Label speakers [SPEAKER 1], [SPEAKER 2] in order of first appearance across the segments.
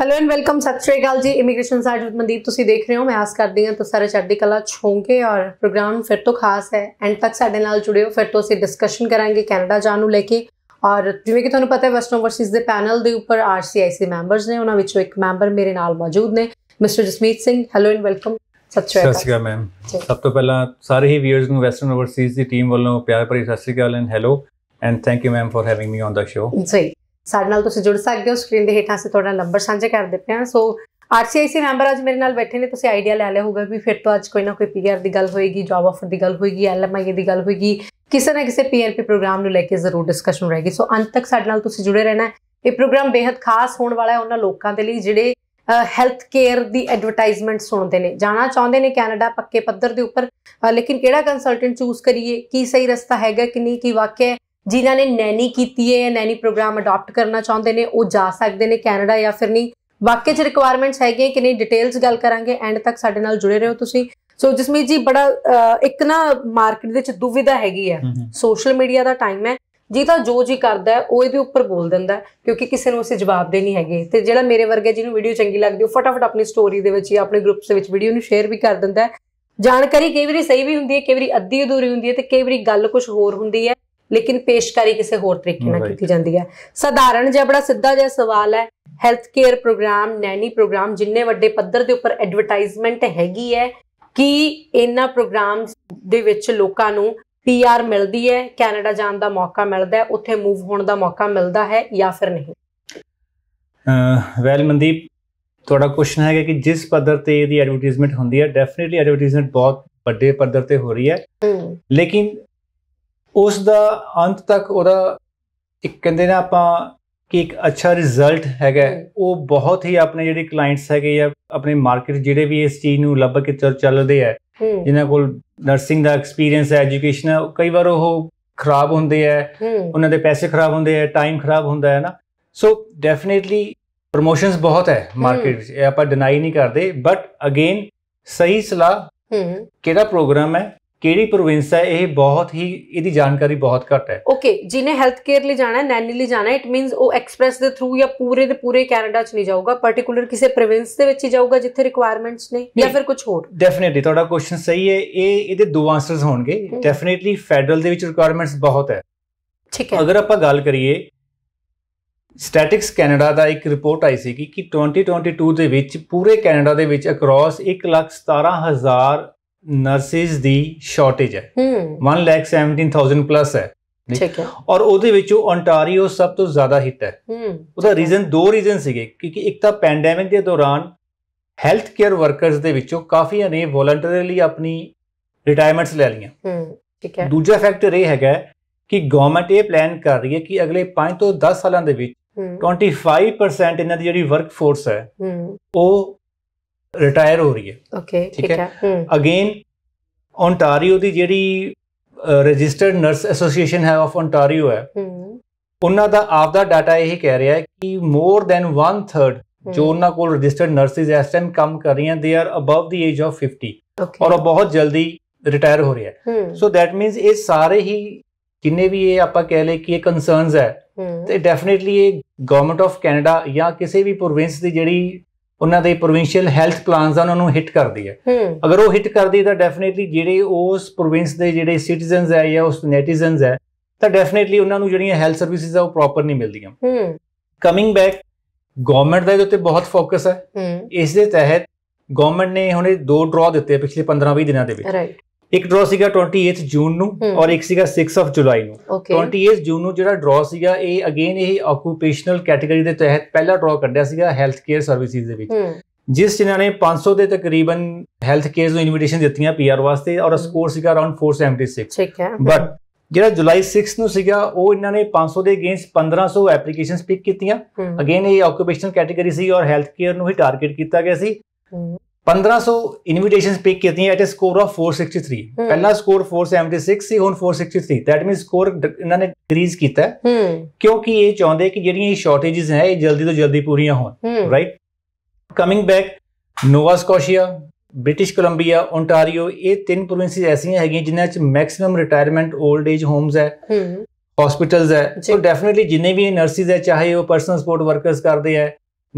[SPEAKER 1] hello and welcome Sat Sri ਅਕਾਲ ਜੀ immigration side with Mandeep ਤੁਸੀਂ ਦੇਖ ਰਹੇ ਹੋ ਮੈਂ ਆਸ ਕਰਦੀ ਹਾਂ ਤੁਸੀਂ ਸਾਰੇ ਚੜ੍ਹਦੀ ਕਲਾ ਛੋਂਗੇ ਔਰ ਪ੍ਰੋਗਰਾਮ ਫਿਰ ਤੋਂ ਖਾਸ ਹੈ ਐਂਡ ਤੱਕ ਸਾਡੇ ਨਾਲ ਜੁੜੇ ਹੋ ਫਿਰ ਤੋਂ ਅਸੀਂ ਡਿਸਕਸ਼ਨ ਕਰਾਂਗੇ ਕੈਨੇਡਾ ਜਾਣ ਨੂੰ ਲੈ ਕੇ ਔਰ ਜਿਵੇਂ ਕਿ ਤੁਹਾਨੂੰ ਪਤਾ ਹੈ ਵੈਸਟਰਨ ਵਰਸਿਸ ਦੇ ਪੈਨਲ ਦੇ ਉੱਪਰ ਆਰਸੀਆਈਸੀ ਮੈਂਬਰਸ ਨੇ ਉਹਨਾਂ ਵਿੱਚੋਂ ਇੱਕ ਮੈਂਬਰ ਮੇਰੇ ਨਾਲ ਮੌਜੂਦ ਨੇ mister Jasmeet Singh hello and welcome Sat Sri ਅਕਾਲ ਸਤਿ ਸ਼੍ਰੀ ਅਕਾਲ ਮੈਮ
[SPEAKER 2] ਸਭ ਤੋਂ ਪਹਿਲਾਂ ਸਾਰੇ ਹੀ ਵੀਅਰਸ ਨੂੰ ਵੈਸਟਰਨ ਵਰਸਿਸ ਦੀ ਟੀਮ ਵੱਲੋਂ ਪਿਆਰ ਭਰੀ Sat Sri Akal and hello and thank you ma'am for having me on the show
[SPEAKER 1] ਜੀ ਸਾਡੇ ਨਾਲ ਤੁਸੀਂ ਜੁੜ ਸਕਦੇ ਹੋ ਸਕਰੀਨ ਦੇ ਹੇਠਾਂ ਅਸੀਂ ਤੁਹਾਡਾ ਨੰਬਰ ਸਾਂਝਾ ਕਰ ਦਿੱਤੇ ਸੋ ਆਰਸੀਆਈਸੀ ਮੈਂਬਰ ਅੱਜ ਮੇਰੇ ਨਾਲ ਬੈਠੇ ਨੇ ਤੁਸੀਂ ਆਈਡੀਆ ਲੈ ਲਿਆ ਹੋਊਗਾ ਵੀ ਫਿਰ ਤੋਂ ਅੱਜ ਕੋਈ ਨਾ ਕੋਈ ਪੀਆਰ ਦੀ ਗੱਲ ਹੋਏਗੀ ਜੌਬ ਆਫਰ ਦੀ ਗੱਲ ਹੋਏਗੀ ਐਲਐਮਆਈ ਦੀ ਗੱਲ ਹੋਏਗੀ ਕਿਸੇ ਨਾ ਕਿਸੇ ਪੀਆਰਪੀ ਪ੍ਰੋਗਰਾਮ ਨੂੰ ਲੈ ਕੇ ਜ਼ਰੂਰ ਡਿਸਕਸ਼ਨ ਰਹੇਗੀ ਸੋ ਅੰਤ ਤੱਕ ਸਾਡੇ ਨਾਲ ਤੁਸੀਂ ਜੁੜੇ ਰਹਿਣਾ ਇਹ ਪ੍ਰੋਗਰਾਮ ਬੇहद ਖਾਸ ਹੋਣ ਵਾਲਾ ਹੈ ਉਹਨਾਂ ਲੋਕਾਂ ਦੇ ਲਈ ਜਿਹੜੇ ਹੈਲਥ ਕੇਅਰ ਦੀ ਐਡਵਰਟਾਈਜ਼ਮੈਂਟ ਸੁਣਦੇ ਨੇ ਜਾਣਾ ਚਾਹੁੰਦੇ ਨੇ ਕੈਨੇਡਾ ਪੱਕੇ ਪੱਧਰ ਦੇ ਉੱਪਰ ਲੇਕਿਨ ਕਿਹੜਾ ਕੰਸਲਟੈਂਟ ਚੂਜ਼ ਕਰੀਏ ਕੀ ਸਹੀ ਰਸਤਾ ਹੈਗਾ ਕਿ ਨਹੀਂ ਕੀ ਵਾਕਿਆ ਜਿਨ੍ਹਾਂ ਨੇ ਨੈਨੀ ਕੀਤੀ ਹੈ ਨੈਨੀ ਪ੍ਰੋਗਰਾਮ ਅਡਾਪਟ ਕਰਨਾ ਚਾਹੁੰਦੇ ਨੇ ਉਹ ਜਾ ਸਕਦੇ ਨੇ ਕੈਨੇਡਾ ਜਾਂ ਫਿਰ ਨਹੀਂ ਵਾਕਈ ਚ ਰਿਕੁਆਇਰਮੈਂਟਸ ਹੈਗੇ ਕਿ ਨਹੀਂ ਡਿਟੇਲਸ ਗੱਲ ਕਰਾਂਗੇ ਐਂਡ ਤੱਕ ਸਾਡੇ ਨਾਲ ਜੁੜੇ ਰਹੋ ਤੁਸੀਂ ਸੋ ਜਸਮੀਤ ਜੀ ਬੜਾ ਇੱਕ ਨਾ ਮਾਰਕੀਟ ਦੇ ਵਿੱਚ ਦੁਵਿਧਾ ਹੈਗੀ ਹੈ ਸੋਸ਼ਲ ਮੀਡੀਆ ਦਾ ਟਾਈਮ ਹੈ ਜਿਹਦਾ ਜੋ ਜੀ ਕਰਦਾ ਹੈ ਉਹ ਇਹਦੇ ਉੱਪਰ ਬੋਲ ਦਿੰਦਾ ਕਿਉਂਕਿ ਕਿਸੇ ਨੂੰ ਅਸੀਂ ਜਵਾਬ ਦੇ ਨਹੀਂ ਹੈਗੇ ਤੇ ਜਿਹੜਾ ਮੇਰੇ ਵਰਗੇ ਜਿਹਨੂੰ ਵੀਡੀਓ ਚੰਗੀ ਲੱਗਦੀ ਉਹ ਫਟਾਫਟ ਆਪਣੀ ਸਟੋਰੀ ਦੇ ਵਿੱਚ ਜਾਂ ਆਪਣੇ ਗਰੁੱਪਸ ਦੇ ਵਿੱਚ ਵੀਡੀਓ ਨੂੰ ਸ਼ੇਅਰ ਵੀ ਕਰ ਦਿੰਦਾ ਜਾਣਕਾਰੀ ਕਈ ਵਾਰੀ ਸਹੀ ਵੀ ਹੁੰਦੀ ਹੈ ਕਈ ਵਾਰੀ ਅੱਧੀ ਅਧੂਰੀ ਹੁੰਦੀ ਹੈ ਤੇ ਕਈ ਵਾਰੀ ਗੱਲ ਕੁਝ ਹੋਰ ਹੁੰਦੀ ਹੈ ਲੇਕਿਨ ਪੇਸ਼ਕਾਰੀ ਕਿਸੇ ਹੋਰ ਤਰੀਕੇ ਨਾਲ ਕੀਤੀ ਜਾਂਦੀ ਹੈ ਸਧਾਰਨ ਜਿਹਾ ਬੜਾ ਸਿੱਧਾ ਜਿਹਾ ਸਵਾਲ ਹੈ health care program nanny program ਜਿੰਨੇ ਵੱਡੇ ਪੱਧਰ ਦੇ ਉੱਪਰ ਐਡਵਰਟਾਈਜ਼ਮੈਂਟ ਹੈਗੀ ਹੈ ਕਿ ਇਹਨਾਂ ਪ੍ਰੋਗਰਾਮਸ ਦੇ ਵਿੱਚ ਲੋਕਾਂ ਨੂੰ ਪੀਆਰ ਮਿਲਦੀ ਹੈ ਕੈਨੇਡਾ ਜਾਣ ਦਾ ਮੌਕਾ ਮਿਲਦਾ ਹੈ ਉੱਥੇ ਮੂਵ ਹੋਣ ਦਾ ਮੌਕਾ ਮਿਲਦਾ ਹੈ ਜਾਂ ਫਿਰ ਨਹੀਂ
[SPEAKER 2] ਵੈਲ ਮਨਦੀਪ ਤੁਹਾਡਾ ਕੁਐਸਚਨ ਹੈਗਾ ਕਿ ਜਿਸ ਪੱਧਰ ਤੇ ਇਹਦੀ ਐਡਵਰਟਾਈਜ਼ਮੈਂਟ ਹੁੰਦੀ ਹੈ ਡੈਫੀਨਿਟਲੀ ਐਡਵਰਟਾਈਜ਼ਮੈਂਟ ਬਹੁਤ ਵੱਡੇ ਪੱਧਰ ਤੇ ਹੋ ਰਹੀ ਹੈ ਲੇਕਿਨ ਉਸ ਦਾ ਅੰਤ ਤੱਕ ਉਹਦਾ ਇੱਕ ਕਹਿੰਦੇ ਨੇ ਆਪਾਂ ਕਿ ਇੱਕ ਅੱਛਾ ਰਿਜ਼ਲਟ ਹੈਗਾ ਉਹ ਬਹੁਤ ਹੀ ਆਪਣੇ ਜਿਹੜੇ ਕਲਾਇੰਟਸ ਹੈਗੇ ਆ ਆਪਣੇ ਮਾਰਕੀਟ ਜਿਹੜੇ ਵੀ ਇਸ ਚੀਜ਼ ਨੂੰ ਲੱਭ ਕੇ ਚੱਲਦੇ ਆ ਜਿਨ੍ਹਾਂ ਕੋਲ ਨਰਸਿੰਗ ਦਾ ਐਕਸਪੀਰੀਅੰਸ ਹੈ ਐਜੂਕੇਸ਼ਨ ਹੈ ਕਈ ਵਾਰ ਉਹ ਖਰਾਬ ਹੁੰਦੇ ਆ ਉਹਨਾਂ ਦੇ ਪੈਸੇ ਖਰਾਬ ਹੁੰਦੇ ਆ ਟਾਈਮ ਖਰਾਬ ਹੁੰਦਾ ਹੈ ਨਾ ਸੋ ਡੈਫੀਨਿਟਲੀ ਪ੍ਰੋਮੋਸ਼ਨਸ ਬਹੁਤ ਹੈ ਮਾਰਕੀਟ ਵਿੱਚ ਇਹ ਆਪਾਂ ਡਿਨਾਈ ਨਹੀਂ ਕਰਦੇ ਬਟ ਅਗੇਨ ਸਹੀ ਸਲਾਹ ਕਿਹੜਾ ਪ੍ਰੋਗਰਾਮ ਹੈ ਕਿਹੜੀ ਪ੍ਰੋਵਿੰਸ ਹੈ ਇਹ ਬਹੁਤ ਹੀ ਇਹਦੀ ਜਾਣਕਾਰੀ ਬਹੁਤ ਘੱਟ ਹੈ
[SPEAKER 1] ਓਕੇ ਜਿਹਨੇ ਹੈਲਥ ਕੇਅਰ ਲਈ ਜਾਣਾ ਹੈ ਨੈਨੀ ਲਈ ਜਾਣਾ ਹੈ ਇਟ ਮੀਨਸ ਉਹ ਐਕਸਪ੍ਰੈਸ ਦੇ ਥਰੂ ਜਾਂ ਪੂਰੇ ਦੇ ਪੂਰੇ ਕੈਨੇਡਾ ਚ ਨਹੀਂ ਜਾਊਗਾ ਪਾਰਟਿਕੂਲਰ ਕਿਸੇ ਪ੍ਰੋਵਿੰਸ ਦੇ ਵਿੱਚ ਹੀ ਜਾਊਗਾ ਜਿੱਥੇ ਰਿਕੁਆਇਰਮੈਂਟਸ ਨੇ ਜਾਂ ਫਿਰ ਕੁਝ ਹੋਰ
[SPEAKER 2] ਡੈਫੀਨਿਟਲੀ ਤੁਹਾਡਾ ਕੁਐਸਚਨ ਸਹੀ ਹੈ ਇਹ ਇਹਦੇ ਦੋ ਆਨਸਰਸ ਹੋਣਗੇ ਡੈਫੀਨਿਟਲੀ ਫੈਡਰਲ ਦੇ ਵਿੱਚ ਰਿਕੁਆਇਰਮੈਂਟਸ ਬਹੁਤ ਹੈ ਠੀਕ ਹੈ ਅਗਰ ਆਪਾਂ ਗੱਲ ਕਰੀਏ ਸਟੈਟਿਕਸ ਕੈਨੇਡਾ ਦਾ ਇੱਕ ਰਿਪੋਰਟ ਆਈ ਸੀ ਕਿ 2022 ਦੇ ਵਿੱਚ ਪੂਰੇ ਕੈਨੇਡਾ ਦੇ ਵਿੱਚ ਅਕ੍ਰੋਸ 117000 ਨਰਸਿਸ ਦੀ ਸ਼ਾਰਟੇਜ ਹੈ 117000 ਪਲੱਸ ਹੈ ਠੀਕ ਹੈ ਔਰ ਉਹਦੇ ਵਿੱਚੋਂ ਓਨਟਾਰੀਓ ਸਭ ਤੋਂ ਜ਼ਿਆਦਾ ਹਿੱਟ ਹੈ ਉਹਦਾ ਰੀਜ਼ਨ ਦੋ ਰੀਜ਼ਨ ਸੀਗੇ ਕਿਉਂਕਿ ਇੱਕ ਤਾਂ ਪੈਂਡੈਮਿਕ ਦੇ ਦੌਰਾਨ ਹੈਲਥ ਕੇਅਰ ਵਰਕਰਸ ਦੇ ਵਿੱਚੋਂ ਕਾਫੀਆਂ ਨੇ ਵੋਲੰਟਰੀਲੀ ਆਪਣੀ ਰਿਟਾਇਰਮੈਂਟਸ ਲੈ ਲਈਆਂ
[SPEAKER 1] ਹੂੰ ਠੀਕ ਹੈ
[SPEAKER 2] ਦੂਜਾ ਫੈਕਟਰ ਇਹ ਹੈਗਾ ਕਿ ਗਵਰਨਮੈਂਟ ਇਹ ਪਲਾਨ ਕਰ ਰਹੀ ਹੈ ਕਿ ਅਗਲੇ 5 ਤੋਂ 10 ਸਾਲਾਂ ਦੇ ਵਿੱਚ 25% ਇਹਨਾਂ ਦੀ ਜਿਹੜੀ ਵਰਕਫੋਰਸ ਹੈ ਉਹ ਰਿਟਾਇਰ ਹੋ ਰਹੀ ਹੈ
[SPEAKER 1] ਓਕੇ ਠੀਕ ਹੈ
[SPEAKER 2] ਅਗੇਨ ਓਨਟਾਰੀਓ ਦੀ ਜਿਹੜੀ ਰਜਿਸਟਰਡ ਨਰਸ ਐਸੋਸੀਏਸ਼ਨ ਹੈ ਆਫ ਓਨਟਾਰੀਓ ਹੈ
[SPEAKER 1] ਉਹਨਾਂ
[SPEAKER 2] ਦਾ ਆਪ ਦਾ ਡਾਟਾ ਇਹ ਕਹਿ ਰਿਹਾ ਹੈ ਕਿ ਮੋਰ ਦੈਨ 1/3 ਜੋ ਉਹਨਾਂ ਕੋਲ ਰਜਿਸਟਰਡ ਨਰਸਿਸ ਇਸ ਟਾਈਮ ਕੰਮ ਕਰ ਰਹੀਆਂ they are above the age of 50 ਔਰ ਉਹ ਬਹੁਤ ਜਲਦੀ ਰਿਟਾਇਰ ਹੋ ਰਿਹਾ ਹੈ ਸੋ ਦੈਟ ਮੀਨਸ ਇਹ ਸਾਰੇ ਹੀ ਜਿੰਨੇ ਵੀ ਇਹ ਆਪਾਂ ਕਹਿ ਲੇ ਕਿ ਇਹ ਕਨਸਰਨਸ ਹੈ ਤੇ ਡੈਫੀਨਿਟਲੀ ਇਹ ਗਵਰਨਮੈਂਟ ਆਫ ਕੈਨੇਡਾ ਜਾਂ ਕਿਸੇ ਵੀ ਪ੍ਰੋਵਿੰਸ ਦੀ ਜਿਹੜੀ ਉਹਨਾਂ ਦੇ ਪ੍ਰੋਵਿੰਸ਼ੀਅਲ ਹੈਲਥ ਪਲਾਨਸ ਦਾ ਉਹਨਾਂ ਨੂੰ ਹਿੱਟ ਕਰਦੀ ਹੈ ਅਗਰ ਉਹ ਹਿੱਟ ਕਰਦੀ ਤਾਂ ਡੈਫੀਨਿਟਲੀ ਜਿਹੜੇ ਉਸ ਪ੍ਰੋਵਿੰਸ ਦੇ ਜਿਹੜੇ ਸਿਟੀਜ਼ਨਸ ਹੈ ਜਾਂ ਉਸ ਨੈਟੀਜ਼ਨਸ ਹੈ ਤਾਂ ਡੈਫੀਨਿਟਲੀ ਉਹਨਾਂ ਨੂੰ ਜਿਹੜੀਆਂ ਹੈਲਥ ਸਰਵਿਸਿਜ਼ ਆ ਉਹ ਪ੍ਰੋਪਰ ਨਹੀਂ ਮਿਲਦੀਆਂ ਕਮਿੰਗ ਬੈਕ ਗਵਰਨਮੈਂਟ ਦਾ ਇਹਦੇ ਉੱਤੇ ਬਹੁਤ ਫੋਕਸ ਹੈ ਇਸ ਦੇ ਤਹਿਤ ਗਵਰਨਮੈਂਟ ਨੇ ਹੁਣੇ ਦੋ ਡਰਾ ਦਿੱਤੇ ਪਿਛਲੇ 15-20 ਦਿਨਾਂ ਦੇ ਵਿੱਚ ਇੱਕ ਡਰਾ ਸੀਗਾ 28th ਜੂਨ ਨੂੰ ਔਰ ਇੱਕ ਸੀਗਾ 6th ਆਫ ਜੁਲਾਈ ਨੂੰ
[SPEAKER 1] 28th
[SPEAKER 2] ਜੂਨ ਨੂੰ ਜਿਹੜਾ ਡਰਾ ਸੀਗਾ ਇਹ ਅਗੇਨ ਇਹ ਆਕੂਪੇਸ਼ਨਲ ਕੈਟਾਗਰੀ ਦੇ ਤਹਿਤ ਪਹਿਲਾ ਡਰਾ ਕੱਢਿਆ ਸੀਗਾ ਹੈਲਥ ਕੇਅਰ ਸਰਵਿਸਿਜ਼ ਦੇ ਵਿੱਚ ਜਿਸ ਜਿਨ੍ਹਾਂ ਨੇ 500 ਦੇ ਤਕਰੀਬਨ ਹੈਲਥ ਕੇਅਰ ਨੂੰ ਇਨਵੀਟੇਸ਼ਨ ਦਿੱਤੀਆਂ ਪੀਆਰ ਵਾਸਤੇ ਔਰ ਸਕੋਰ ਸੀਗਾ ਅਰਾਊਂਡ 476 ਠੀਕ ਹੈ ਬਟ ਜਿਹੜਾ ਜੁਲਾਈ 6 ਨੂੰ ਸੀਗਾ ਉਹ ਇਹਨਾਂ ਨੇ 500 ਦੇ ਅਗੇਂਸਟ 1500 ਐਪਲੀਕੇਸ਼ਨਸ ਪਿਕ ਕੀਤੀਆਂ ਅਗੇਨ ਇਹ ਆਕੂਪੇਸ਼ਨਲ ਕੈਟਾਗਰੀ ਸੀ ਔਰ ਹੈਲਥ ਕੇਅਰ ਨੂੰ ਹੀ ਟਾਰਗੇਟ ਕੀਤਾ ਗਿਆ ਸੀ 1500 ਇਨਵੀਟੇਸ਼ਨਸ ਪਿਕ ਕੀਤੀਆਂ ਐਟ ਅ ਸਕੋਰ ਆਫ 463 ਪਹਿਲਾ ਸਕੋਰ 476 ਸੀ ਹੁਣ 463 ਥੈਟ ਮੀਨਸ ਸਕੋਰ ਇਹਨਾਂ ਨੇ ਡਿਕਰੀਜ਼ ਕੀਤਾ ਹੈ ਕਿਉਂਕਿ ਇਹ ਚਾਹੁੰਦੇ ਕਿ ਜਿਹੜੀਆਂ ਇਹ ਸ਼ਾਰਟੇजेस ਹੈ ਇਹ ਜਲਦੀ ਤੋਂ ਜਲਦੀ ਪੂਰੀਆਂ ਹੋਣ right coming back Nova Scotia British Columbia Ontario ਇਹ ਤਿੰਨ ਪ੍ਰੋਵਿੰਸਿਸ ਐਸੀਆਂ ਹੈਗੀਆਂ ਜਿਨ੍ਹਾਂ 'ਚ maximum retirement old age homes ਹੈ ਹਸਪੀਟਲਸ ਹੈ ਸੋ ਡੈਫੀਨਿਟਲੀ ਜਿੰਨੇ ਵੀ ਨਰਸਿਸ ਹੈ ਚਾਹੇ ਉਹ ਪਰਸਨਲ ਸਪੋਰਟ ਵਰਕਰਸ ਕਰਦੇ ਹੈ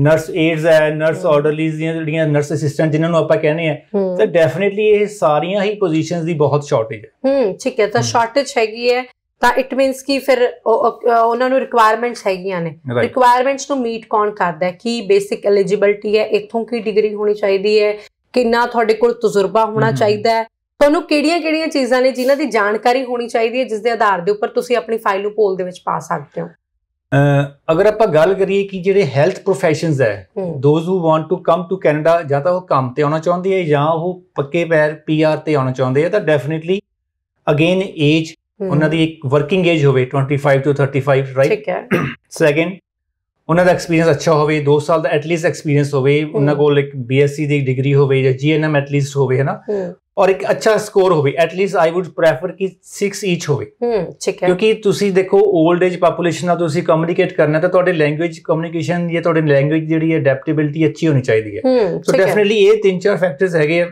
[SPEAKER 2] ਨਰਸ ਏਡਸ ਹੈ ਨਰਸ ਆਰਡਰਲੀਜ਼ ਦੀਆਂ ਜਿਹੜੀਆਂ ਨਰਸ ਅਸਿਸਟੈਂਟ ਜਿਨ੍ਹਾਂ ਨੂੰ ਆਪਾਂ ਕਹਿੰਦੇ ਆ ਤਾਂ ਡੈਫੀਨਿਟਲੀ ਇਹ ਸਾਰੀਆਂ ਹੀ ਪੋਜੀਸ਼ਨਸ ਦੀ ਬਹੁਤ ਸ਼ਾਰਟੇਜ
[SPEAKER 1] ਹੈ ਹੂੰ ਠੀਕ ਹੈ ਤਾਂ ਸ਼ਾਰਟੇਜ ਹੈਗੀ ਹੈ ਤਾਂ ਇਟ ਮੀਨਸ ਕਿ ਫਿਰ ਉਹਨਾਂ ਨੂੰ ਰਿਕੁਆਇਰਮੈਂਟਸ ਹੈਗੀਆਂ ਨੇ ਰਿਕੁਆਇਰਮੈਂਟਸ ਨੂੰ ਮੀਟ ਕੌਣ ਕਰਦਾ ਹੈ ਕੀ ਬੇਸਿਕ ਐਲੀਜੀਬਿਲਟੀ ਹੈ ਇੱਥੋਂ ਕੀ ਡਿਗਰੀ ਹੋਣੀ ਚਾਹੀਦੀ ਹੈ ਕਿੰਨਾ ਤੁਹਾਡੇ ਕੋਲ ਤਜਰਬਾ ਹੋਣਾ ਚਾਹੀਦਾ ਹੈ ਤੁਹਾਨੂੰ ਕਿਹੜੀਆਂ-ਕਿਹੜੀਆਂ ਚੀਜ਼ਾਂ ਨੇ ਜਿਨ੍ਹਾਂ ਦੀ ਜਾਣਕਾਰੀ ਹੋਣੀ ਚਾਹੀਦੀ ਹੈ ਜਿਸ ਦੇ ਆਧਾਰ ਦੇ ਉੱਪਰ ਤੁਸੀਂ ਆਪਣੀ ਫਾਈਲ ਨੂੰ ਪੋਲ ਦੇ ਵਿੱਚ ਪਾ ਸਕਦੇ ਹੋ
[SPEAKER 2] ਅਗਰ ਆਪਾਂ ਗੱਲ ਕਰੀਏ ਕਿ ਜਿਹੜੇ ਹੈਲਥ ਪ੍ਰੋਫੈਸ਼ਨਸ ਹੈ those who want to come to Canada ਜਾਂ ਤਾਂ ਉਹ ਕੰਮ ਤੇ ਆਉਣਾ ਚਾਹੁੰਦੇ ਆ ਜਾਂ ਉਹ ਪੱਕੇ ਪੈਰ ਪੀਆਰ ਤੇ ਆਉਣਾ ਚਾਹੁੰਦੇ ਆ ਤਾਂ ਡੈਫੀਨਿਟਲੀ ਅਗੇਨ ਏਜ ਉਹਨਾਂ ਦੀ ਇੱਕ ਵਰਕਿੰਗ ਏਜ ਹੋਵੇ 25 ਟੂ 35 ਰਾਈਟ ਠੀਕ ਹੈ ਸੈਕਿੰਡ ਉਹਨਾਂ ਦਾ ਐਕਸਪੀਰੀਅੰਸ ਅੱਛਾ ਹੋਵੇ 2 ਸਾਲ ਦਾ ਐਟਲੀਸਟ ਐਕਸਪੀਰੀਅੰਸ ਹੋਵੇ ਉਹਨਾਂ ਕੋਲ ਇੱਕ ਬੀਐਸਸੀ ਦੀ ਡਿਗਰੀ ਹੋਵੇ ਜਾਂ ਜੀਐਨਐਮ ਐਟਲੀਸਟ ਹੋਵੇ ਹੈਨਾ ਔਰ ਇੱਕ ਅੱਛਾ ਸਕੋਰ ਹੋਵੇ at least I would prefer ਕਿ 6 ਈਚ ਹੋਵੇ
[SPEAKER 1] ਹੂੰ ਠੀਕ ਹੈ ਕਿਉਂਕਿ
[SPEAKER 2] ਤੁਸੀਂ ਦੇਖੋ 올ਡ ਏਜ ਪੋਪੂਲੇਸ਼ਨ ਨਾਲ ਤੁਸੀਂ ਕਮਿਊਨੀਕੇਟ ਕਰਨਾ ਤਾਂ ਤੁਹਾਡੇ ਲੈਂਗੁਏਜ ਕਮਿਊਨੀਕੇਸ਼ਨ ਜਾਂ ਤੁਹਾਡੇ ਲੈਂਗੁਏਜ ਜਿਹੜੀ ਹੈ ਅਡੈਪਟੇਬਿਲਟੀ ਅੱਛੀ ਹੋਣੀ ਚਾਹੀਦੀ ਹੈ ਸੋ ਡੈਫੀਨਿਟਲੀ ਇਹ ਤਿੰਨ ਚਾਰ ਫੈਕਟਰਸ ਹੈਗੇ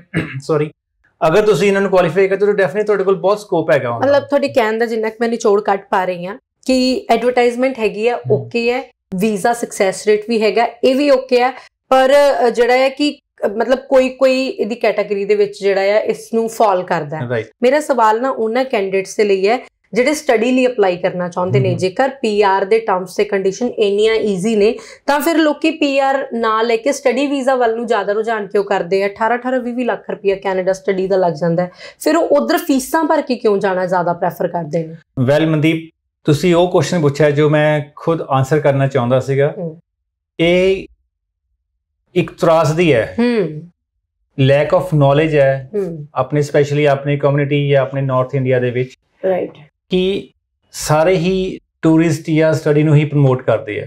[SPEAKER 2] ਸੌਰੀ ਅਗਰ ਤੁਸੀਂ ਇਹਨਾਂ ਨੂੰ ਕੁਆਲੀਫਾਈ ਕਰਦੇ ਹੋ ਤਾਂ ਡੈਫੀਨਿਟਲੀ ਤੁਹਾਡੇ ਕੋਲ ਬਹੁਤ ਸਕੋਪ ਹੈਗਾ ਮਤਲਬ
[SPEAKER 1] ਤੁਹਾਡੀ ਕਹਿਣ ਦਾ ਜਿੰਨਾ ਕਿ ਮੈਂ ਨਿਚੋੜ ਕੱਟ ਪਾ ਰਹੀ ਹਾਂ ਕਿ ਐਡਵਰਟਾਈਜ਼ਮੈਂਟ ਹੈਗੀ ਹੈ ਓਕੇ ਹੈ ਵੀਜ਼ਾ ਸਕਸੈਸ ਰੇਟ ਵੀ ਹੈਗਾ ਇਹ ਵੀ ਓਕੇ ਹੈ ਪਰ ਜਿਹੜਾ ਹੈ ਕਿ ਮਤਲਬ ਕੋਈ ਕੋਈ ਇਹਦੀ ਕੈਟਾਗਰੀ ਦੇ ਵਿੱਚ ਜਿਹੜਾ ਆ ਇਸ ਨੂੰ ਫਾਲ ਕਰਦਾ ਹੈ ਮੇਰਾ ਸਵਾਲ ਨਾ ਉਹਨਾਂ ਕੈਂਡੀਡੇਟਸ ਦੇ ਲਈ ਹੈ ਜਿਹੜੇ ਸਟੱਡੀ ਲਈ ਅਪਲਾਈ ਕਰਨਾ ਚਾਹੁੰਦੇ ਨੇ ਜੇਕਰ ਪੀਆਰ ਦੇ ਟਰਮਸ ਤੇ ਕੰਡੀਸ਼ਨ ਇੰਨੀਆਂ ਈਜ਼ੀ ਨੇ ਤਾਂ ਫਿਰ ਲੋਕੀ ਪੀਆਰ ਨਾ ਲੈ ਕੇ ਸਟੱਡੀ ਵੀਜ਼ਾ ਵੱਲ ਨੂੰ ਜ਼ਿਆਦਾ ਰੁਝਾਨ ਕਿਉਂ ਕਰਦੇ ਆ 18 18 20 ਲੱਖ ਰੁਪਏ ਕੈਨੇਡਾ ਸਟੱਡੀ ਦਾ ਲੱਗ ਜਾਂਦਾ ਹੈ ਫਿਰ ਉਹ ਉਧਰ ਫੀਸਾਂ ਭਰ ਕੇ ਕਿਉਂ ਜਾਣਾ ਜ਼ਿਆਦਾ ਪ੍ਰੈਫਰ ਕਰਦੇ
[SPEAKER 2] ਨੇ ਵੈਲ ਮਨਦੀਪ ਤੁਸੀਂ ਉਹ ਕੁਐਸਚਨ ਪੁੱਛਿਆ ਜੋ ਮੈਂ ਖੁਦ ਆਨਸਰ ਕਰਨਾ ਚਾਹੁੰਦਾ ਸੀਗਾ ਇਹ ਇੱਕ ਤਰਾਸਦੀ ਹੈ ਹੂੰ ਲੈਕ ਆਫ ਨੋਲੇਜ ਹੈ ਆਪਣੇ ਸਪੈਸ਼ਲੀ ਆਪਣੀ ਕਮਿਊਨਿਟੀ ਜਾਂ ਆਪਣੇ ਨਾਰਥ ਇੰਡੀਆ ਦੇ ਵਿੱਚ ਰਾਈਟ ਕਿ ਸਾਰੇ ਹੀ ਟੂਰਿਸਟ ਜਾਂ ਸਟੱਡੀ ਨੂੰ ਹੀ ਪ੍ਰਮੋਟ ਕਰਦੇ ਆ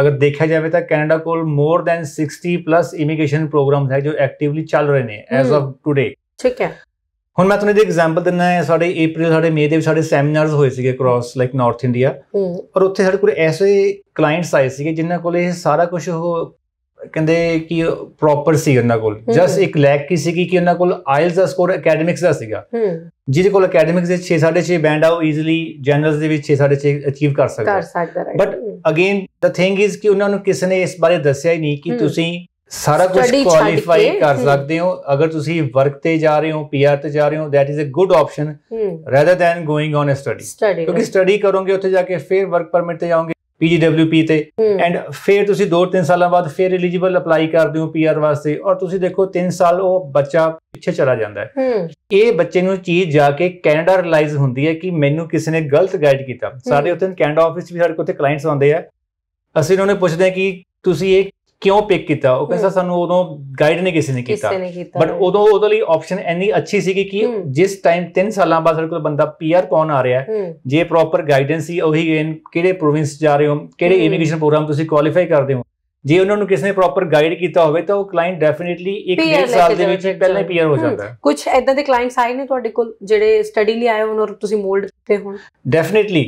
[SPEAKER 2] ਅਗਰ ਦੇਖਿਆ ਜਾਵੇ ਤਾਂ ਕੈਨੇਡਾ ਕੋਲ more than 60 plus immigration programs ਹੈ ਜੋ ਐਕਟਿਵਲੀ ਚੱਲ ਰਹੇ ਨੇ ਐਸ ਆਫ ਟੂਡੇ ਠੀਕ ਹੈ ਹੁਣ ਮੈਂ ਤੁਹਾਨੂੰ ਇੱਕ ਐਗਜ਼ਾਮਪਲ ਦਿੰਨਾ ਹੈ ਸਾਡੇ April ਸਾਡੇ May ਦੇ ਵਿੱਚ ਸਾਡੇ ਸੈਮੀਨਾਰਸ ਹੋਏ ਸੀਗੇ ਕ੍ਰਾਸ ਲਾਈਕ ਨਾਰਥ ਇੰਡੀਆ ਔਰ ਉੱਥੇ ਸਾਡੇ ਕੋਲ ਐਸੇ ਕਲਾਇੰਟਸ ਆਏ ਸੀਗੇ ਜਿਨ੍ਹਾਂ ਕੋਲ ਇਹ ਸਾਰਾ ਕੁਝ ਉਹ ਕਹਿੰਦੇ ਕਿ ਪ੍ਰੋਪਰ ਸੀ ਉਹਨਾਂ ਕੋਲ ਜਸ ਇੱਕ ਲੈਕ ਕੀ ਸੀ ਕਿ ਉਹਨਾਂ ਕੋਲ ਆਇਲਸ ਦਾ ਸਕੋਰ ਅਕੈਡਮਿਕਸ ਦਾ ਸੀਗਾ ਜਿਹਦੇ ਕੋਲ ਅਕੈਡਮਿਕਸ ਦੇ 6.5 ਬੈਂਡ ਆ ਉਹ ਈਜ਼ੀਲੀ ਜਨਰਲਸ ਦੇ ਵਿੱਚ 6.5 ਅਚੀਵ ਕਰ ਸਕਦਾ ਕਰ
[SPEAKER 1] ਸਕਦਾ but
[SPEAKER 2] again the thing is ਕਿ ਉਹਨਾਂ ਨੂੰ ਕਿਸ ਨੇ ਇਸ ਬਾਰੇ ਦੱਸਿਆ ਹੀ ਨਹੀਂ ਕਿ ਤੁਸੀਂ ਸਾਰਾ ਕੁਝ ਕੁਆਲੀਫਾਈ ਕਰ ਸਕਦੇ ਹੋ ਅਗਰ ਤੁਸੀਂ ਵਰਕ ਤੇ ਜਾ ਰਹੇ ਹੋ ਪੀਆਰ ਤੇ ਜਾ ਰਹੇ ਹੋ that is a good option rather than going on a study ਕਿਉਂਕਿ ਸਟੱਡੀ ਕਰੋਗੇ ਉੱਥੇ ਜਾ ਕੇ ਫਿਰ ਵਰਕ ਪਰਮਿਟ ਤੇ ਜਾਓਗੇ PGWP ਤੇ ਐਂਡ ਫਿਰ ਤੁਸੀਂ 2-3 ਸਾਲਾਂ ਬਾਅਦ ਫਿਰ ਐਲੀਜੀਬਲ ਅਪਲਾਈ ਕਰਦੇ ਹੋ PR ਵਾਸਤੇ ਔਰ ਤੁਸੀਂ ਦੇਖੋ 3 ਸਾਲ ਉਹ ਬੱਚਾ ਪਿੱਛੇ ਚਲਾ ਜਾਂਦਾ ਹੈ ਇਹ ਬੱਚੇ ਨੂੰ ਚੀਜ਼ ਜਾ ਕੇ ਕੈਨੇਡਾ ਰਿਅਲਾਈਜ਼ ਹੁੰਦੀ ਹੈ ਕਿ ਮੈਨੂੰ ਕਿਸੇ ਨੇ ਗਲਤ ਗਾਈਡ ਕੀਤਾ ਸਾਡੇ ਉੱਥੇ ਕੈਨੇਡਾ ਆਫਿਸ ਵੀ ਸਾਡੇ ਕੋਲ ਤੇ ਕਲਾਇੰਟਸ ਆਉਂਦੇ ਆ ਅਸੀਂ ਉਹਨਾਂ ਨੂੰ ਪੁੱਛਦੇ ਆ ਕਿ ਤੁਸੀਂ ਇਹ ਕਿਉਂ ਪਿਕ ਕੀਤਾ ਉਹ ਕਹਿੰਦਾ ਸਾਨੂੰ ਉਦੋਂ ਗਾਈਡ ਨਹੀਂ ਕਿਸੇ ਨੇ ਕੀਤਾ ਬਟ ਉਦੋਂ ਉਹਦੇ ਲਈ ਆਪਸ਼ਨ ਇੰਨੀ ਅੱਛੀ ਸੀ ਕਿ ਜਿਸ ਟਾਈਮ 3 ਸਾਲਾਂ ਬਾਅਦ ਸਾਡੇ ਕੋਲ ਬੰਦਾ ਪੀਆਰ ਕੌਣ ਆ ਰਿਹਾ ਜੇ ਪ੍ਰੋਪਰ ਗਾਈਡੈਂਸ ਹੀ ਉਹੀ ਕਿਹੜੇ ਪ੍ਰੋਵਿੰਸ ਜਾ ਰਹੇ ਹੋ ਕਿਹੜੇ ਇਮੀਗ੍ਰੇਸ਼ਨ ਪ੍ਰੋਗਰਾਮ ਤੁਸੀਂ ਕੁਆਲੀਫਾਈ ਕਰਦੇ ਹੋ ਜੇ ਉਹਨਾਂ ਨੂੰ ਕਿਸੇ ਨੇ ਪ੍ਰੋਪਰ ਗਾਈਡ ਕੀਤਾ ਹੋਵੇ ਤਾਂ ਉਹ ਕਲਾਇੰਟ ਡੈਫੀਨਿਟਲੀ 1 2 ਸਾਲ ਦੇ ਵਿੱਚ ਪਹਿਲਾਂ ਪੀਆਰ ਹੋ ਜਾਂਦਾ ਹੈ
[SPEAKER 1] ਕੁਝ ਐਦਾਂ ਦੇ ਕਲਾਇੰਟਸ ਆਏ ਨੇ ਤੁਹਾਡੇ ਕੋਲ ਜਿਹੜੇ ਸਟੱਡੀ ਲਈ ਆਏ ਹੋਣ ਔਰ ਤੁਸੀਂ ਮੋਲਡ ਕੀਤੇ ਹੋਣ
[SPEAKER 2] ਡੈਫੀਨਿਟਲੀ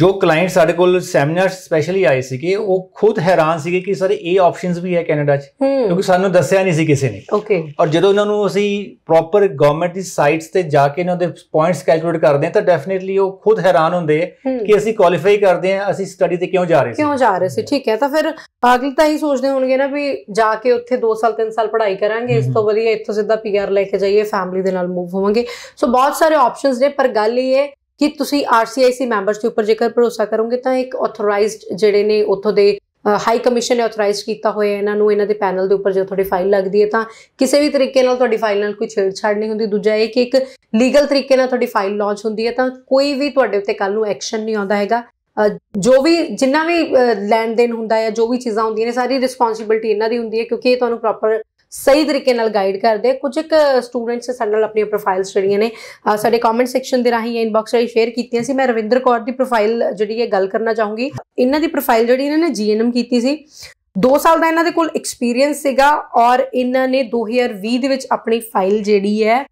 [SPEAKER 2] ਜੋ ਕਲਾਇੰਟ ਸਾਡੇ ਕੋਲ ਸੈਮੀਨਾਰ ਸਪੈਸ਼ਲੀ ਆਏ ਸੀਗੇ ਉਹ ਖੁਦ ਹੈਰਾਨ ਸੀਗੇ ਕਿ ਸਰ ਇਹ ਆਪਸ਼ਨਸ ਵੀ ਹੈ ਕੈਨੇਡਾ 'ਚ ਕਿਉਂਕਿ ਸਾਨੂੰ ਦੱਸਿਆ ਨਹੀਂ ਸੀ ਕਿਸੇ ਨੇ ਓਕੇ ਔਰ ਜਦੋਂ ਉਹਨਾਂ ਨੂੰ ਅਸੀਂ ਪ੍ਰੋਪਰ ਗਵਰਨਮੈਂਟ ਦੀ ਸਾਈਟਸ ਤੇ ਜਾ ਕੇ ਉਹਨਾਂ ਦੇ ਪੁਆਇੰਟਸ ਕੈਲਕੂਲੇਟ ਕਰਦੇ ਆ ਤਾਂ ਡੈਫੀਨਿਟਲੀ ਉਹ ਖੁਦ ਹੈਰਾਨ ਹੁੰਦੇ ਕਿ ਅਸੀਂ ਕੁਆਲੀਫਾਈ ਕਰਦੇ ਆ ਅਸੀਂ ਸਟੱਡੀ ਤੇ ਕਿਉਂ ਜਾ ਰਹੇ ਸੀ
[SPEAKER 1] ਕਿਉਂ ਜਾ ਰਹੇ ਸੀ ਠੀਕ ਹੈ ਤਾਂ ਫਿਰ ਅਗਲੀ ਤਾਂ ਹੀ ਸੋਚਦੇ ਹੋਣਗੇ ਨਾ ਵੀ ਜਾ ਕੇ ਉੱਥੇ 2 ਸਾਲ 3 ਸਾਲ ਪੜ੍ਹਾਈ ਕਰਾਂਗੇ ਇਸ ਤੋਂ ਵਧੀਆ ਇੱਥੋਂ ਸਿੱਧਾ ਪੀਆਰ ਲੈ ਕੇ ਜਾਈਏ ਫੈਮਿਲੀ ਦੇ ਨਾਲ ਮੂਵ ਹੋਵਾਂਗੇ ਸੋ ਬਹੁਤ ਸਾਰੇ ਆਪਸ਼ਨਸ ਨੇ ਪਰ ਗੱਲ ਇਹ ਹੈ ਕਿ ਤੁਸੀਂ ਆਰਸੀਆਈਸੀ ਮੈਂਬਰਸ ਦੇ ਉੱਪਰ ਜੇਕਰ ਭਰੋਸਾ ਕਰੋਗੇ ਤਾਂ ਇੱਕ ਆਥੋਰਾਈਜ਼ਡ ਜਿਹੜੇ ਨੇ ਉੱਥੋਂ ਦੇ ਹਾਈ ਕਮਿਸ਼ਨ ਨੇ ਆਥੋਰਾਈਜ਼ ਕੀਤਾ ਹੋਇਆ ਇਹਨਾਂ ਨੂੰ ਇਹਨਾਂ ਦੇ ਪੈਨਲ ਦੇ ਉੱਪਰ ਜੇ ਤੁਹਾਡੀ ਫਾਈਲ ਲੱਗਦੀ ਹੈ ਤਾਂ ਕਿਸੇ ਵੀ ਤਰੀਕੇ ਨਾਲ ਤੁਹਾਡੀ ਫਾਈਲ ਨਾਲ ਕੋਈ ਛੇੜਛਾੜ ਨਹੀਂ ਹੁੰਦੀ ਦੂਜਾ ਇਹ ਕਿ ਇੱਕ ਲੀਗਲ ਤਰੀਕੇ ਨਾਲ ਤੁਹਾਡੀ ਫਾਈਲ ਲਾਂਚ ਹੁੰਦੀ ਹੈ ਤਾਂ ਕੋਈ ਵੀ ਤੁਹਾਡੇ ਉੱਤੇ ਕੱਲ ਨੂੰ ਐਕਸ਼ਨ ਨਹੀਂ ਆਉਂਦਾ ਹੈਗਾ ਜੋ ਵੀ ਜਿੰਨਾ ਵੀ ਲੈਣ ਦੇਣ ਹੁੰਦਾ ਹੈ ਜੋ ਵੀ ਚੀਜ਼ਾਂ ਹੁੰਦੀਆਂ ਨੇ ਸਾਰੀ ਰਿਸਪੌਂਸਿਬਿਲਟੀ ਇਹਨਾਂ ਦੀ ਹੁੰਦੀ ਹੈ ਕਿਉਂਕਿ ਇਹ ਤੁਹਾਨੂੰ ਪ੍ਰੋਪਰ ਸਹੀ ਤਰੀਕੇ ਨਾਲ ਗਾਈਡ ਕਰਦੇ ਆ ਕੁਝ ਇੱਕ ਸਟੂਡੈਂਟਸ ਸਾਡੇ ਨਾਲ ਆਪਣੀਆਂ ਪ੍ਰੋਫਾਈਲਸ ਜਿਹੜੀਆਂ ਨੇ ਸਾਡੇ ਕਮੈਂਟ ਸੈਕਸ਼ਨ ਦੇ ਰਾਹੀਂ ਜਾਂ ਇਨਬਾਕਸ ਰਾਹੀਂ ਸ਼ੇਅਰ ਕੀਤੀਆਂ ਸੀ ਮੈਂ ਰਵਿੰਦਰ ਕੌਰ ਦੀ ਪ੍ਰੋਫਾਈਲ ਜਿਹੜੀ ਹੈ ਗੱਲ ਕਰਨਾ ਚਾਹੂੰਗੀ ਇਹਨਾਂ ਦੀ ਪ੍ਰੋਫਾਈਲ ਜਿਹੜੀ ਇਹਨਾਂ ਨੇ ਜੀਐਨਐਮ ਕੀਤੀ ਸੀ 2 ਸਾਲ ਦਾ ਇਹਨਾਂ ਦੇ ਕੋਲ ਐਕਸਪੀਰੀਅੰਸ ਸੀਗਾ ਔਰ ਇਹਨਾਂ ਨੇ 2020 ਦੇ ਵਿੱਚ ਆਪਣੀ ਫਾਈਲ ਜਿਹੜੀ ਹੈ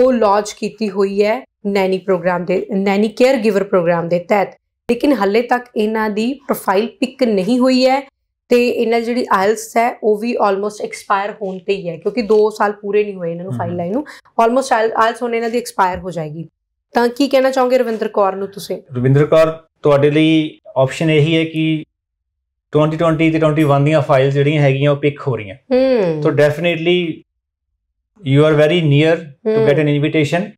[SPEAKER 1] ਉਹ ਲਾਂਚ ਕੀਤੀ ਹੋਈ ਹੈ ਨੈਨੀ ਪ੍ਰੋਗਰਾਮ ਦੇ ਨੈਨੀ ਕੇਅਰ ਗਿਵਰ ਪ੍ਰੋਗਰਾਮ ਦੇ ਤਹਿਤ ਲੇਕਿਨ ਹੱਲੇ ਤੱਕ ਇਹਨਾਂ ਦੀ ਪ੍ਰੋਫਾਈਲ ਪਿਕ ਨਹੀਂ ਹੋਈ ਹੈ ਤੇ ਇਹਨਾਂ ਜਿਹੜੀ ਆਇਲਸ ਹੈ ਉਹ ਵੀ ਆਲਮੋਸਟ ਐਕਸਪਾਇਰ ਹੋਣ ਤੇ ਹੀ ਹੈ ਕਿਉਂਕਿ 2 ਸਾਲ ਪੂਰੇ ਨਹੀਂ ਹੋਏ ਇਹਨਾਂ ਨੂੰ ਫਾਈਲ ਲਾਈਨ ਨੂੰ ਆਲਮੋਸਟ ਆਇਲਸ ਹੋਣੇ ਇਹਨਾਂ ਦੀ ਐਕਸਪਾਇਰ ਹੋ ਜਾਏਗੀ ਤਾਂ ਕੀ ਕਹਿਣਾ ਚਾਹੋਗੇ ਰਵਿੰਦਰ ਕੌਰ ਨੂੰ ਤੁਸੀਂ
[SPEAKER 2] ਰਵਿੰਦਰ ਕੌਰ ਤੁਹਾਡੇ ਲਈ ਆਪਸ਼ਨ ਇਹੀ ਹੈ ਕਿ 2020 ਤੇ 21 ਦੀਆਂ ਫਾਈਲਸ ਜਿਹੜੀਆਂ ਹੈਗੀਆਂ ਉਹ ਪਿਕ ਹੋ ਰਹੀਆਂ ਹੂੰ so definitely you are very near to get an invitation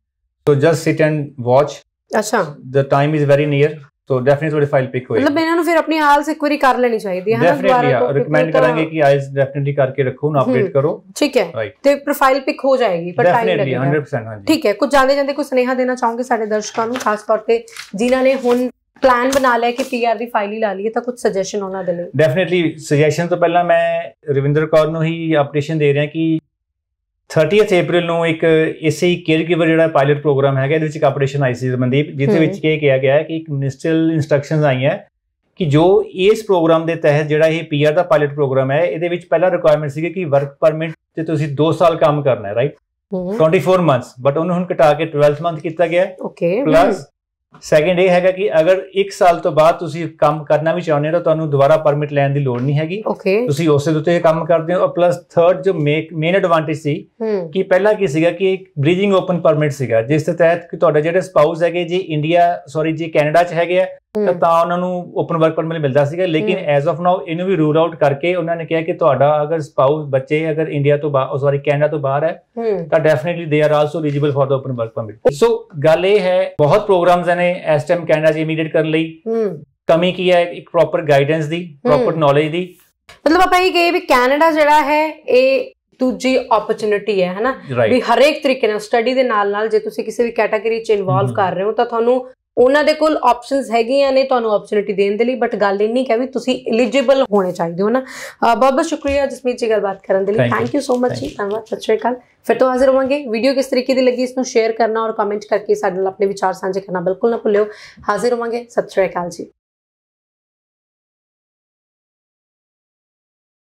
[SPEAKER 2] so just sit and watch ਅੱਛਾ the time is very near so definitely ਤੁਹਾਡੀ ਫਾਈਲ ਪਿਕ ਹੋਏਗੀ ਮਤਲਬ
[SPEAKER 1] ਇਹਨਾਂ ਨੂੰ ਫਿਰ ਆਪਣੀ ਆਲਸ ਇੱਕ ਵਾਰੀ ਕਰ ਲੈਣੀ ਚਾਹੀਦੀ ਹੈ ਹਨਾ ਦੁਬਾਰਾ ਰეკਮੈਂਡ ਕਰਾਂਗੇ
[SPEAKER 2] ਕਿ ਆਲਸ ਡੈਫੀਨਿਟਲੀ ਕਰਕੇ ਰੱਖੋ ਨਾ ਅਪਡੇਟ ਕਰੋ
[SPEAKER 1] ਠੀਕ ਹੈ ਤੇ ਪ੍ਰੋਫਾਈਲ ਪਿਕ ਹੋ ਜਾਏਗੀ ਪਰ ਟਾਈਮ ਲੱਗੇਗਾ 100% ਹਾਂਜੀ ਠੀਕ ਹੈ ਕੁਝ ਜਾਂਦੇ ਜਾਂਦੇ ਕੋਈ ਸੁਨੇਹਾ ਦੇਣਾ ਚਾਹੋਗੇ ਸਾਡੇ ਦਰਸ਼ਕਾਂ ਨੂੰ ਖਾਸ ਤੌਰ ਤੇ ਜਿਨ੍ਹਾਂ ਨੇ ਹੁਣ ਪਲਾਨ ਬਣਾ ਲਿਆ ਕਿ ਪੀਆਰ ਦੀ ਫਾਈਲ ਹੀ ਲਾ ਲਈਏ ਤਾਂ ਕੁਝ ਸੁਜੈਸ਼ਨ ਉਹਨਾਂ ਦੇ ਲਈ
[SPEAKER 2] ਡੈਫੀਨਿਟਲੀ ਸੁਜੈਸ਼ਨ ਤੋਂ ਪਹਿਲਾਂ ਮੈਂ ਰਵਿੰਦਰ ਕੌਰ ਨੂੰ ਹੀ ਅਪਡੇਸ਼ਨ ਦੇ ਰਿਹਾ ਕਿ 30th April ਨੂੰ ਇੱਕ ਇਸੇ ਹੀ ਕੇਅਰਗਿਵਰ ਜਿਹੜਾ ਪਾਇਲਟ ਪ੍ਰੋਗਰਾਮ ਹੈਗਾ ਇਹਦੇ ਵਿੱਚ ਇੱਕ ਆਪਰੇਸ਼ਨ ਆਈ ਸੀ ਸੰਬੰਧੀ ਜਿਸ ਵਿੱਚ ਇਹ ਕਿਹਾ ਗਿਆ ਹੈ ਕਿ ਇੱਕ ਮਿਨਿਸਟਰੀਅਲ ਇਨਸਟਰਕਸ਼ਨਸ ਆਈਆਂ ਕਿ ਜੋ ਇਸ ਪ੍ਰੋਗਰਾਮ ਦੇ ਤਹਿਤ ਜਿਹੜਾ ਇਹ ਪੀਆਰ ਦਾ ਪਾਇਲਟ ਪ੍ਰੋਗਰਾਮ ਹੈ ਇਹਦੇ ਵਿੱਚ ਪਹਿਲਾ ਰਿਕੁਆਇਰਮੈਂਟ ਸੀ ਕਿ ਵਰਕ ਪਰਮਿਟ ਤੇ ਤੁਸੀਂ 2 ਸਾਲ ਕੰਮ ਕਰਨਾ ਹੈ ਰਾਈਟ 24 ਮੰਥਸ ਬਟ ਉਹਨੂੰ ਹੁਣ ਘਟਾ ਕੇ 12 ਮੰਥ ਕੀਤਾ ਗਿਆ
[SPEAKER 1] ਓਕੇ ਪਲੱਸ
[SPEAKER 2] ਸੈਕੰਡ ਇਹ ਹੈਗਾ ਕਿ ਅਗਰ 1 ਸਾਲ ਤੋਂ ਬਾਅਦ ਤੁਸੀਂ ਕੰਮ ਕਰਨਾ ਵੀ ਚਾਹੁੰਦੇ ਹੋ ਤਾਂ ਤੁਹਾਨੂੰ ਦੁਬਾਰਾ ਪਰਮਿਟ ਲੈਣ ਦੀ ਲੋੜ ਨਹੀਂ ਹੈਗੀ ਤੁਸੀਂ ਉਸੇ ਦੇ ਉੱਤੇ ਕੰਮ ਕਰਦੇ ਹੋ ਪਲੱਸ ਥਰਡ ਜੋ ਮੇਨ ਐਡਵਾਂਟੇਜ ਸੀ ਕਿ ਪਹਿਲਾਂ ਕੀ ਸੀਗਾ ਕਿ ਇੱਕ ਬ੍ਰੀਜਿੰਗ ਓਪਨ ਪਰਮਿਟ ਸੀਗਾ ਜਿਸ ਦੇ ਤਹਿਤ ਕਿ ਤੁਹਾਡੇ ਜਿਹੜੇ ਸਪਾਊਸ ਹੈਗੇ ਜੀ ਇੰਡੀਆ ਸੌਰੀ ਜੀ ਕੈਨੇਡਾ 'ਚ ਹੈਗੇ ਆ ਤਾਂ ਤਾਂ ਉਹਨਾਂ ਨੂੰ ਓਪਨ ਵਰਕ ਪਰਮਿਟ ਮਿਲਦਾ ਸੀਗਾ ਲੇਕਿਨ ਐਜ਼ ਆਫ ਨਾਓ ਇਹਨੂੰ ਵੀ ਰੂਲ ਆਊਟ ਕਰਕੇ ਉਹਨਾਂ ਨੇ ਕਿਹਾ ਕਿ ਤੁਹਾਡਾ ਅਗਰ ਸਪਾਊਸ ਬੱਚੇ ਅਗਰ ਇੰਡੀਆ ਤੋਂ ਬਾਹਰ ਸੌਰੀ ਕੈਨੇਡਾ ਤੋਂ ਬਾਹਰ
[SPEAKER 1] ਹੈ
[SPEAKER 2] ਤਾਂ definitely they are also eligible for the open work permit so ਗੱਲ ਇਹ ਹੈ ਬਹੁਤ ਪ੍ਰੋਗਰਾਮਸ ਨੇ ਇਸ ਟਾਈਮ ਕੈਨੇਡਾ ਜੀ ਇਮੀਡੀਏਟ ਕਰਨ ਲਈ ਕਮੀ ਕੀ ਹੈ ਇੱਕ ਪ੍ਰੋਪਰ ਗਾਈਡੈਂਸ ਦੀ ਪ੍ਰੋਪਰ ਨੌਲੇਜ ਦੀ
[SPEAKER 1] ਮਤਲਬ ਆਪਾਂ ਇਹ ਕਹੇ ਵੀ ਕੈਨੇਡਾ ਜਿਹੜਾ ਹੈ ਇਹ ਦੂਜੀ ਓਪਰਚ्युनिटी ਹੈ ਹਨਾ ਵੀ ਹਰੇਕ ਤਰੀਕੇ ਨਾਲ ਸਟੱਡੀ ਦੇ ਨਾਲ ਨਾਲ ਜੇ ਤੁਸੀਂ ਕਿਸੇ ਵੀ ਕੈਟਾਗਰੀ ਚ ਇਨਵੋਲਵ ਕਰ ਰਹੇ ਹੋ ਤਾਂ ਤੁਹਾਨੂੰ ਉਹਨਾਂ ਦੇ ਕੋਲ ਆਪਸ਼ਨਸ ਹੈਗੀਆਂ ਨੇ ਤੁਹਾਨੂੰ ਓਪਰਚ्युनिटी ਦੇਣ ਦੇ ਲਈ ਬਟ ਗੱਲ ਇੰਨੀ ਕਿ ਵੀ ਤੁਸੀਂ ਐਲੀਜੀਬਲ ਹੋਣੇ ਚਾਹੀਦੇ ਹੋ ਨਾ ਬਹੁਤ ਬਹੁਤ ਸ਼ੁਕਰੀਆ ਜਸਮੀਤ ਜੀ ਗੱਲਬਾਤ ਕਰਨ ਦੇ ਲਈ ਥੈਂਕ ਯੂ ਸੋ ਮਚ ਜੀ ਧੰਨਵਾਦ ਸਤਿ ਸ਼੍ਰੀ ਅਕਾਲ ਫਿਰ ਤੋਂ ਹਾਜ਼ਰ ਹੋਵਾਂਗੇ ਵੀਡੀਓ ਕਿਸ ਤਰੀਕੇ ਦੀ ਲੱਗੀ ਇਸ ਨੂੰ ਸ਼ੇਅਰ ਕਰਨਾ ਔਰ ਕਮੈਂਟ ਕਰਕੇ ਸਾਡੇ ਨਾਲ ਆਪਣੇ ਵਿਚਾਰ ਸਾਂਝੇ ਕਰਨਾ ਬਿਲਕੁਲ ਨਾ ਭੁੱਲਿਓ ਹਾਜ਼ਰ ਹੋਵਾਂਗੇ ਸਤਿ ਸ਼੍ਰੀ ਅਕਾਲ ਜੀ